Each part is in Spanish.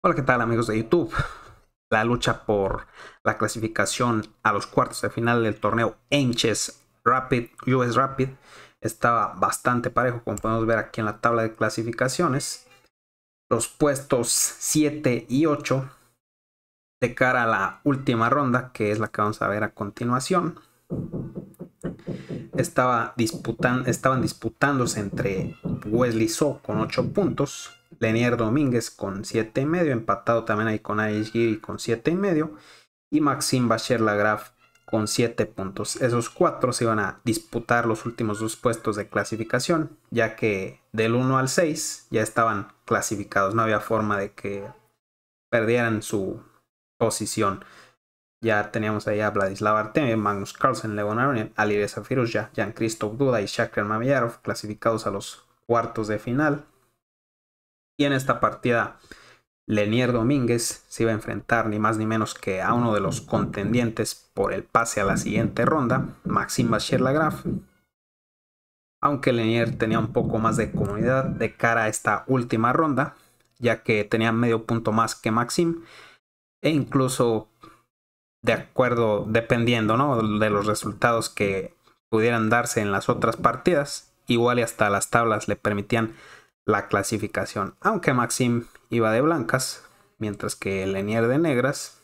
Hola, ¿qué tal amigos de YouTube? La lucha por la clasificación a los cuartos de final del torneo Enches Rapid, US Rapid, estaba bastante parejo, como podemos ver aquí en la tabla de clasificaciones. Los puestos 7 y 8 de cara a la última ronda, que es la que vamos a ver a continuación. Estaba estaban disputándose entre Wesley So con 8 puntos, Lenier Domínguez con 7,5, empatado también ahí con Giri con 7,5 y Maxim Bacher Lagraf con 7 puntos. Esos cuatro se iban a disputar los últimos dos puestos de clasificación, ya que del 1 al 6 ya estaban clasificados, no había forma de que perdieran su posición. Ya teníamos ahí a Vladislav Artemyev, Magnus Carlsen, Leon Aronian, Alireza Jan Christoph Duda y Shaker Mamyarov clasificados a los cuartos de final. Y en esta partida, Lenier Domínguez se iba a enfrentar ni más ni menos que a uno de los contendientes por el pase a la siguiente ronda, Maxim Bachir Lagraff. Aunque Lenier tenía un poco más de comunidad de cara a esta última ronda, ya que tenía medio punto más que Maxim, e incluso de acuerdo, dependiendo ¿no? de los resultados que pudieran darse en las otras partidas, igual y hasta las tablas le permitían la clasificación, aunque Maxim iba de blancas, mientras que Lenier de negras,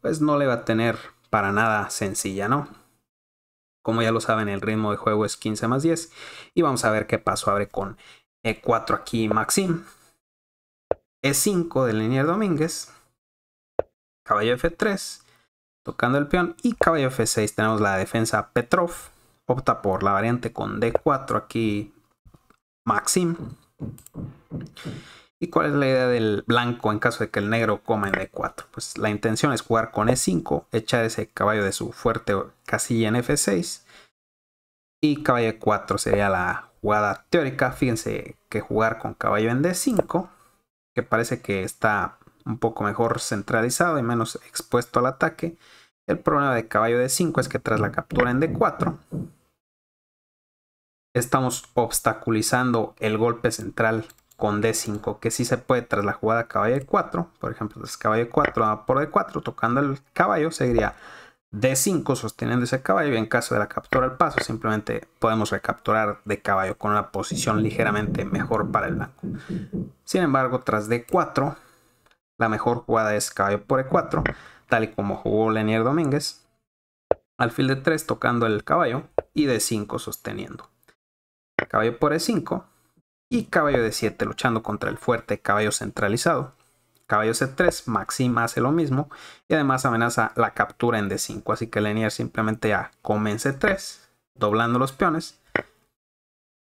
pues no le va a tener para nada sencilla, ¿no? Como ya lo saben, el ritmo de juego es 15 más 10 y vamos a ver qué paso abre con E4 aquí Maxim, E5 de Lenier Domínguez, caballo F3, tocando el peón y caballo F6 tenemos la defensa Petrov, opta por la variante con D4 aquí Maxim. ¿Y cuál es la idea del blanco en caso de que el negro coma en D4? E pues la intención es jugar con E5, echar ese caballo de su fuerte casilla en F6. Y caballo E4 sería la jugada teórica. Fíjense que jugar con caballo en D5, que parece que está un poco mejor centralizado y menos expuesto al ataque. El problema de caballo D5 es que tras la captura en D4, estamos obstaculizando el golpe central con D5, que sí se puede tras la jugada caballo E4, por ejemplo, tras caballo E4 ah, por D4, tocando el caballo, seguiría D5 sosteniendo ese caballo y en caso de la captura al paso simplemente podemos recapturar de caballo con una posición ligeramente mejor para el blanco. Sin embargo, tras D4, la mejor jugada es caballo por E4, tal y como jugó Lenier Domínguez. al Alfil de 3 tocando el caballo y D5 sosteniendo caballo por E5 y caballo de 7 luchando contra el fuerte caballo centralizado. Caballo C3, Maxima hace lo mismo y además amenaza la captura en D5, así que Lenier simplemente A come C3, doblando los peones,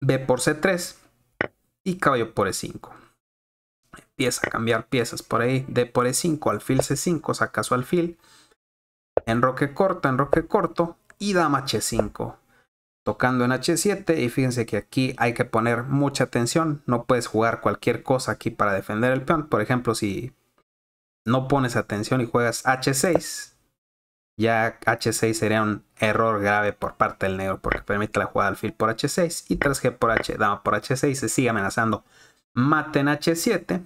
B por C3 y caballo por E5. Empieza a cambiar piezas por ahí, D por E5, alfil C5, saca su alfil, enroque corto, enroque corto y dama H5 tocando en H7 y fíjense que aquí hay que poner mucha atención, no puedes jugar cualquier cosa aquí para defender el peón, por ejemplo si no pones atención y juegas H6, ya H6 sería un error grave por parte del negro porque permite la jugada alfil por H6 y tras g por H, dama por H6, se sigue amenazando, mate en H7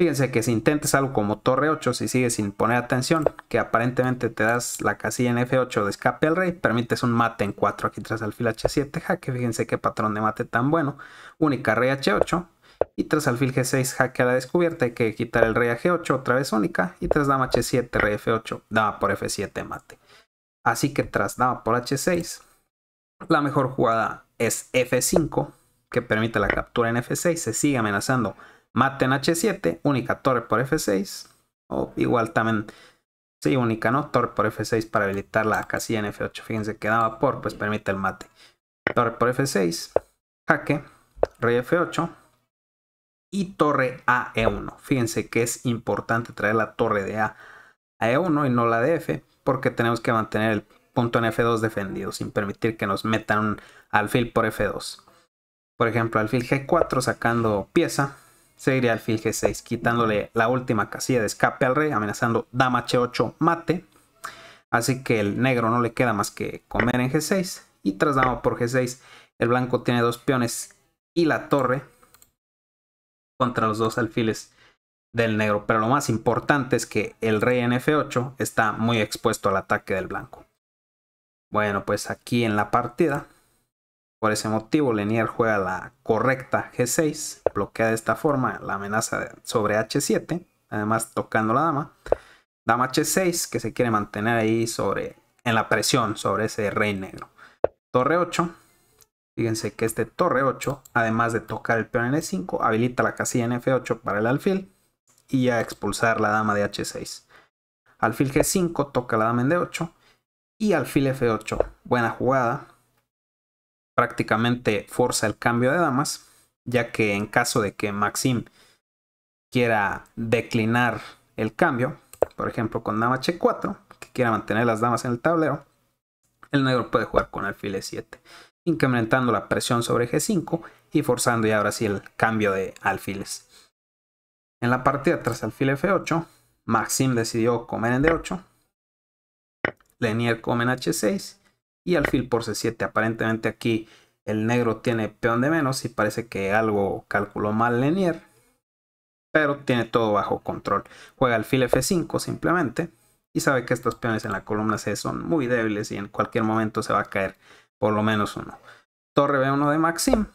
Fíjense que si intentes algo como torre 8, si sigues sin poner atención, que aparentemente te das la casilla en F8 de escape al rey, permites un mate en 4 aquí tras alfil H7 jaque, fíjense qué patrón de mate tan bueno, única rey H8 y tras alfil G6 jaque a la descubierta, hay que quitar el rey a G8 otra vez única y tras dama H7 rey F8 dama por F7 mate. Así que tras dama por H6, la mejor jugada es F5 que permite la captura en F6, se sigue amenazando Mate en H7, única torre por F6. O igual también, sí, única no, torre por F6 para habilitar la casilla en F8. Fíjense que daba por, pues permite el mate. Torre por F6, jaque, rey F8 y torre a E1. Fíjense que es importante traer la torre de A a E1 y no la de F porque tenemos que mantener el punto en F2 defendido sin permitir que nos metan alfil por F2. Por ejemplo, alfil G4 sacando pieza, seguiría alfil G6, quitándole la última casilla de escape al rey, amenazando dama H8 mate. Así que el negro no le queda más que comer en G6. Y tras dama por G6, el blanco tiene dos peones y la torre contra los dos alfiles del negro. Pero lo más importante es que el rey en F8 está muy expuesto al ataque del blanco. Bueno, pues aquí en la partida por ese motivo, Lenier juega la correcta G6, bloquea de esta forma la amenaza sobre H7, además tocando la dama. Dama H6, que se quiere mantener ahí sobre, en la presión sobre ese rey negro. Torre 8. Fíjense que este torre 8, además de tocar el peón en E5, habilita la casilla en F8 para el alfil y ya expulsar la dama de H6. Alfil G5 toca la dama en D8 y alfil F8. Buena jugada prácticamente forza el cambio de damas, ya que en caso de que Maxim quiera declinar el cambio, por ejemplo con dama h4, que quiera mantener las damas en el tablero, el negro puede jugar con alfil 7 incrementando la presión sobre g5 y forzando ya ahora sí el cambio de alfiles. En la partida tras alfil f8, Maxim decidió comer en d8, Lenier come en h6 y alfil por c7. Aparentemente aquí el negro tiene peón de menos y parece que algo calculó mal Lenier. Pero tiene todo bajo control. Juega alfil f5 simplemente y sabe que estos peones en la columna C son muy débiles y en cualquier momento se va a caer por lo menos uno. Torre B1 de Maxim.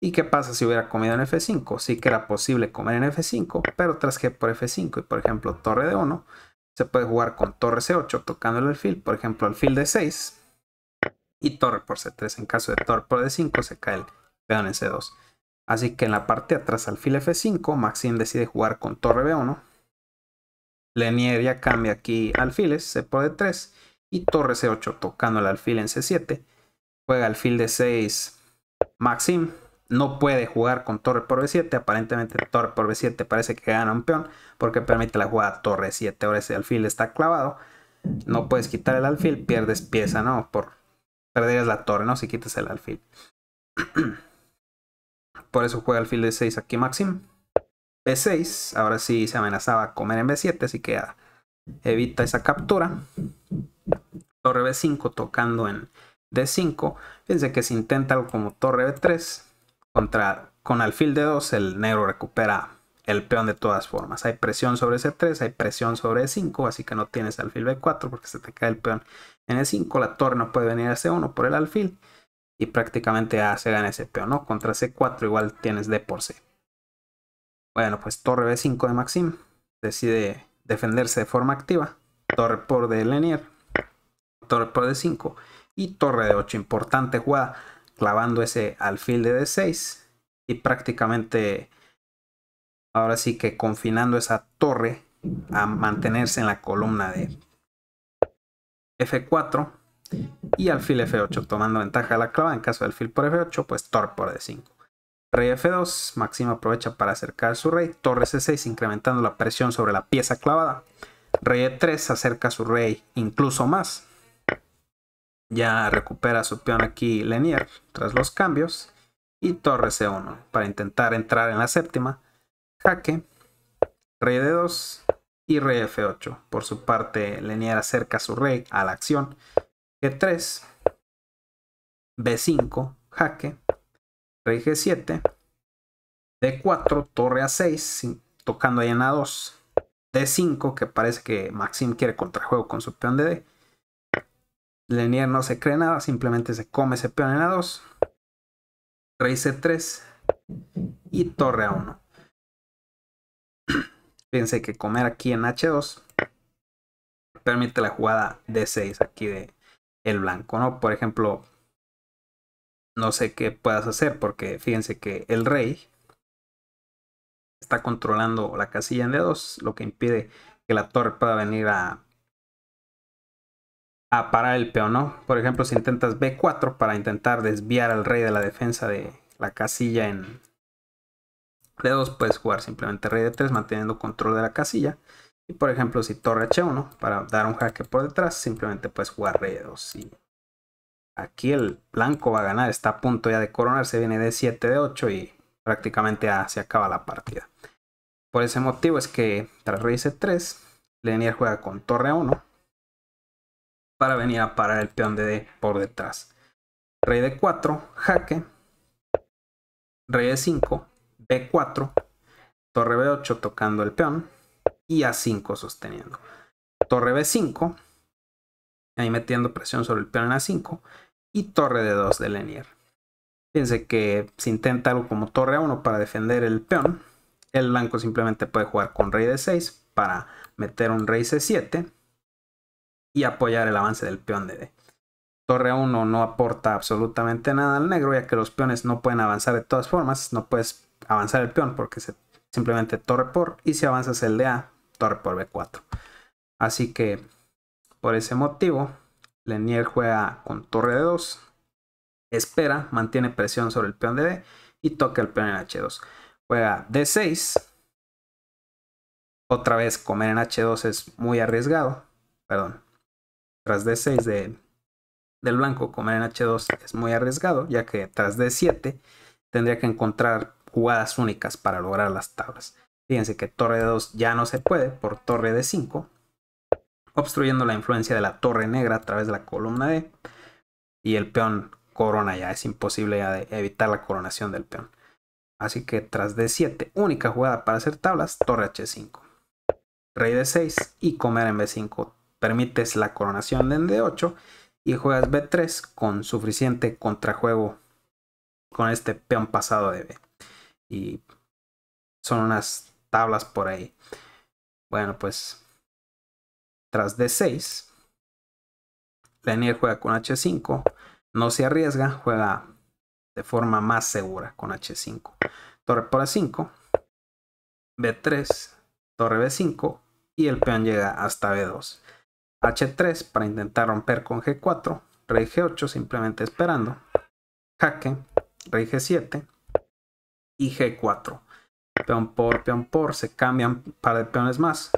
¿Y qué pasa si hubiera comido en F5? Sí que era posible comer en F5, pero tras G por F5 y por ejemplo torre D1, se puede jugar con torre C8 tocando el alfil, por ejemplo, alfil D6 y torre por C3. En caso de torre por D5 se cae el peón en C2. Así que en la parte de atrás, alfil F5, Maxim decide jugar con torre B1. Lenier ya cambia aquí alfiles, C por D3 y torre C8 tocando el alfil en C7. Juega alfil D6, Maxim no puede jugar con torre por B7. Aparentemente torre por B7 parece que gana un peón porque permite la jugada torre 7. Ahora ese alfil está clavado. No puedes quitar el alfil, pierdes pieza, ¿no? Por perderías la torre, ¿no? Si quitas el alfil. por eso juega alfil de 6 aquí Maxim. B6, ahora sí se amenazaba a comer en B7, así que evita esa captura. Torre B5 tocando en D5. Fíjense que si intenta algo como torre B3, contra, con alfil de 2 el negro recupera el peón de todas formas. Hay presión sobre C3, hay presión sobre E5, así que no tienes alfil B4 porque se te cae el peón en E5. La torre no puede venir a C1 por el alfil y prácticamente ya se gana ese peón, ¿no? Contra C4 igual tienes D por C. Bueno, pues torre B5 de Maxim decide defenderse de forma activa. Torre por de Lenier, torre por D5 y torre de 8 Importante jugada clavando ese alfil de D6 y prácticamente ahora sí que confinando esa torre a mantenerse en la columna de F4 y alfil F8 tomando ventaja de la clava en caso de alfil por F8 pues torre por D5 rey F2 Máximo aprovecha para acercar su rey torre C6 incrementando la presión sobre la pieza clavada rey E3 acerca su rey incluso más ya recupera su peón aquí Lenier tras los cambios. Y torre C1 e para intentar entrar en la séptima. Jaque, rey d 2 y rey F8. Por su parte, Lenier acerca a su rey a la acción. G3, B5, jaque, rey G7, D4, torre A6, tocando ahí en A2. D5, que parece que Maxim quiere contrajuego con su peón de D Lenier no se cree nada, simplemente se come ese peón en A2. Rey C3 y torre A1. Fíjense que comer aquí en H2 permite la jugada D6 aquí de el blanco, ¿no? Por ejemplo, no sé qué puedas hacer porque fíjense que el rey está controlando la casilla en D2, lo que impide que la torre pueda venir a a parar el peón, ¿no? Por ejemplo, si intentas B4 para intentar desviar al rey de la defensa de la casilla en D2, puedes jugar simplemente rey de 3 manteniendo control de la casilla. Y por ejemplo, si torre H1 para dar un jaque por detrás, simplemente puedes jugar rey de 2. aquí el blanco va a ganar, está a punto ya de coronarse, viene d 7, de 8 y prácticamente ya se acaba la partida. Por ese motivo es que tras rey C3, Lenier juega con torre 1 para venir a parar el peón de D por detrás. Rey de 4, jaque. Rey de 5, B4. Torre B8 tocando el peón. Y A5 sosteniendo. Torre B5. Ahí metiendo presión sobre el peón en A5. Y torre D2 de Lenier. Fíjense que si intenta algo como torre A1 para defender el peón, el blanco simplemente puede jugar con rey D6 para meter un rey C7 y apoyar el avance del peón de D. Torre 1 no aporta absolutamente nada al negro, ya que los peones no pueden avanzar de todas formas. No puedes avanzar el peón porque se, simplemente torre por. Y si avanzas el de A, torre por B4. Así que por ese motivo, Lenier juega con torre de 2. Espera, mantiene presión sobre el peón de D y toca el peón en H2. Juega D6. Otra vez comer en H2 es muy arriesgado. Perdón, tras D6 del blanco comer en H2 es muy arriesgado, ya que tras D7 tendría que encontrar jugadas únicas para lograr las tablas. Fíjense que torre D2 ya no se puede por torre D5, obstruyendo la influencia de la torre negra a través de la columna D. E, y el peón corona ya, es imposible evitar la coronación del peón. Así que tras D7, única jugada para hacer tablas, torre H5. Rey D6 y comer en B5, permites la coronación en D8 y juegas B3 con suficiente contrajuego con este peón pasado de B. Y son unas tablas por ahí. Bueno, pues tras D6, Lenier juega con H5, no se arriesga, juega de forma más segura con H5. Torre por A5, B3, torre B5 y el peón llega hasta B2. H3 para intentar romper con G4, rey G8 simplemente esperando, jaque, rey G7 y G4. Peón por, peón por, se cambian para peones más.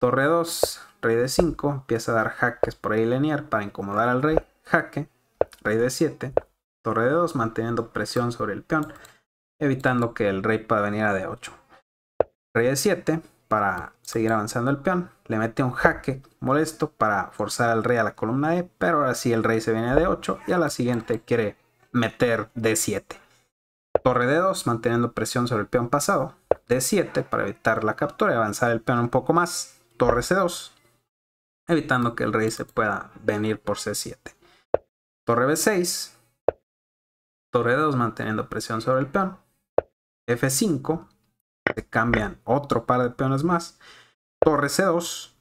Torre 2, rey de 5 empieza a dar jaques por ahí linear para incomodar al rey, jaque, rey de 7 torre de 2 manteniendo presión sobre el peón, evitando que el rey pueda venir a D8. Rey de 7 para seguir avanzando el peón. Le mete un jaque molesto para forzar al rey a la columna E, pero ahora sí el rey se viene d 8 y a la siguiente quiere meter D7. Torre D2 manteniendo presión sobre el peón pasado. D7 para evitar la captura y avanzar el peón un poco más. Torre C2 evitando que el rey se pueda venir por C7. Torre B6. Torre D2 manteniendo presión sobre el peón. F5 se cambian otro par de peones más. Torre C2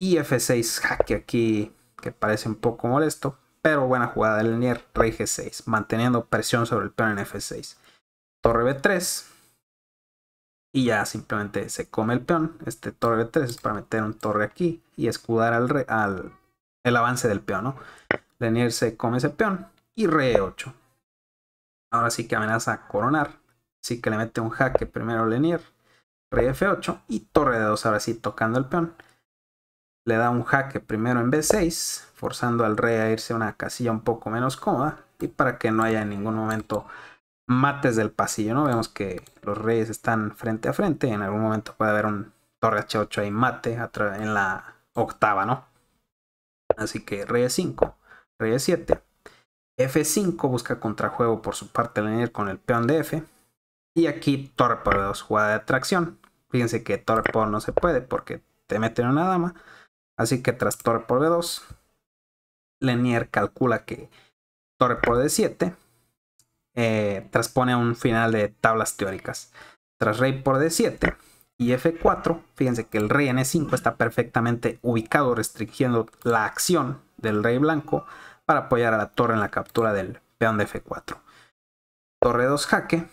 y F6 jaque aquí, que parece un poco molesto, pero buena jugada del Lenier. rey G6, manteniendo presión sobre el peón en F6. Torre B3 y ya simplemente se come el peón. Este torre B3 es para meter un torre aquí y escudar al, al el avance del peón, ¿no? Lenier se come ese peón y rey 8. E Ahora sí que amenaza a coronar. Así que le mete un jaque primero Lenier, rey f8 y torre de 2 ahora sí tocando el peón. Le da un jaque primero en b6, forzando al rey a irse a una casilla un poco menos cómoda y para que no haya en ningún momento mates del pasillo, ¿no? Vemos que los reyes están frente a frente, en algún momento puede haber un torre h8 ahí mate en la octava, ¿no? Así que rey 5 e rey e7, f5 busca contrajuego por su parte Lenier con el peón de f, y aquí torre por B2, jugada de atracción. Fíjense que torre por no se puede porque te meten una dama. Así que tras torre por B2, Lenier calcula que torre por D7 eh, transpone a un final de tablas teóricas. Tras rey por D7 y F4, fíjense que el rey en E5 está perfectamente ubicado, restringiendo la acción del rey blanco para apoyar a la torre en la captura del peón de F4. Torre 2 jaque,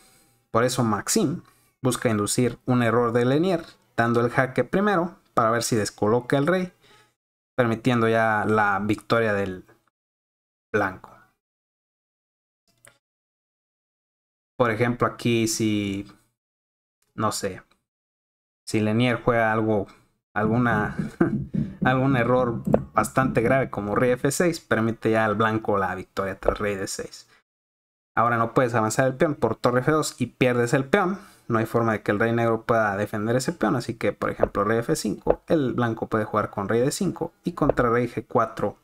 por eso Maxim busca inducir un error de Lenier, dando el jaque primero para ver si descoloca el rey, permitiendo ya la victoria del blanco. Por ejemplo, aquí si, no sé, si Lenier juega algo, alguna, algún error bastante grave como rey f6, permite ya al blanco la victoria tras rey de 6 Ahora no puedes avanzar el peón por torre F2 y pierdes el peón. No hay forma de que el rey negro pueda defender ese peón, así que por ejemplo rey F5, el blanco puede jugar con rey D5 y contra rey G4,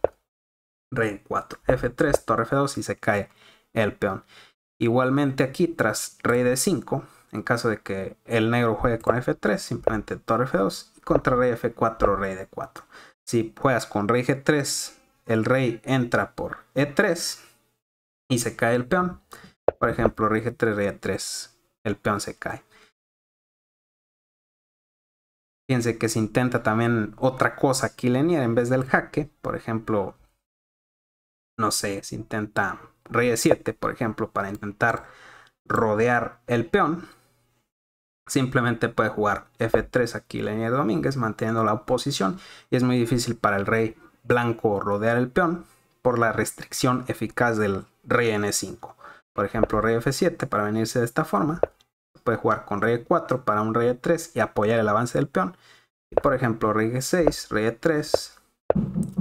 rey 4, F3, torre F2 y se cae el peón. Igualmente aquí tras rey D5, en caso de que el negro juegue con F3, simplemente torre F2 y contra rey F4, rey D4. Si juegas con rey G3, el rey entra por E3 y se cae el peón. Por ejemplo, rige 3 rey 3. El peón se cae. Fíjense que se intenta también otra cosa aquí Lenier en vez del jaque. Por ejemplo, no sé, se intenta rey 7, por ejemplo, para intentar rodear el peón. Simplemente puede jugar F3 aquí Lenier Domínguez manteniendo la oposición. Y es muy difícil para el rey blanco rodear el peón por la restricción eficaz del, rey n 5 e Por ejemplo, rey f7 para venirse de esta forma. Puede jugar con rey 4 e para un rey 3 e y apoyar el avance del peón. Y por ejemplo, rey g6, rey 3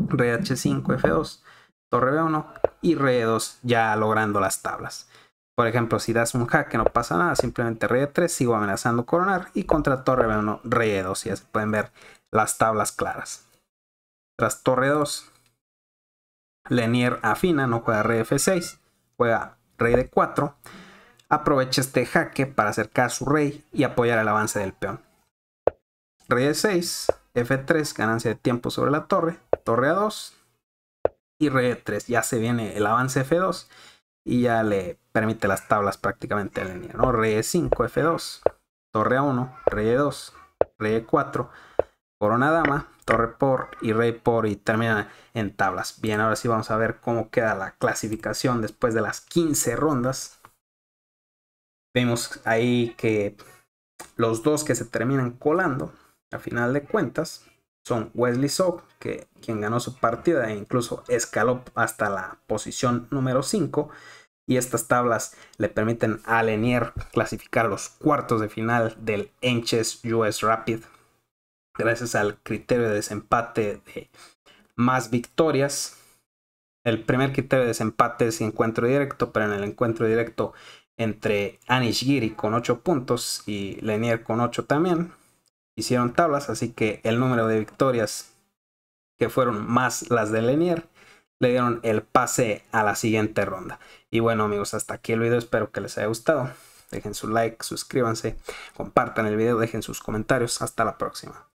rey h5, f2, torre b1 y rey 2 ya logrando las tablas. Por ejemplo, si das un que no pasa nada, simplemente rey 3 sigo amenazando coronar y contra torre b1, rey 2 Ya se pueden ver las tablas claras. Tras torre 2, Lenier afina, no juega rey F6, juega rey d 4. Aprovecha este jaque para acercar a su rey y apoyar el avance del peón. Rey E6, F3, ganancia de tiempo sobre la torre, torre A2 y rey 3 Ya se viene el avance F2 y ya le permite las tablas prácticamente a Lenier. ¿no? Rey 5 F2, torre A1, rey d 2 rey E4, corona dama, Torreport y rey por y termina en tablas. Bien, ahora sí vamos a ver cómo queda la clasificación después de las 15 rondas. Vemos ahí que los dos que se terminan colando, a final de cuentas, son Wesley So que quien ganó su partida e incluso escaló hasta la posición número 5. Y estas tablas le permiten a Lenier clasificar los cuartos de final del Enches US Rapid gracias al criterio de desempate de más victorias. El primer criterio de desempate es encuentro directo, pero en el encuentro directo entre Anish Giri con 8 puntos y Lenier con 8 también hicieron tablas, así que el número de victorias que fueron más las de Lenier le dieron el pase a la siguiente ronda. Y bueno amigos, hasta aquí el video, espero que les haya gustado. Dejen su like, suscríbanse, compartan el video, dejen sus comentarios. Hasta la próxima.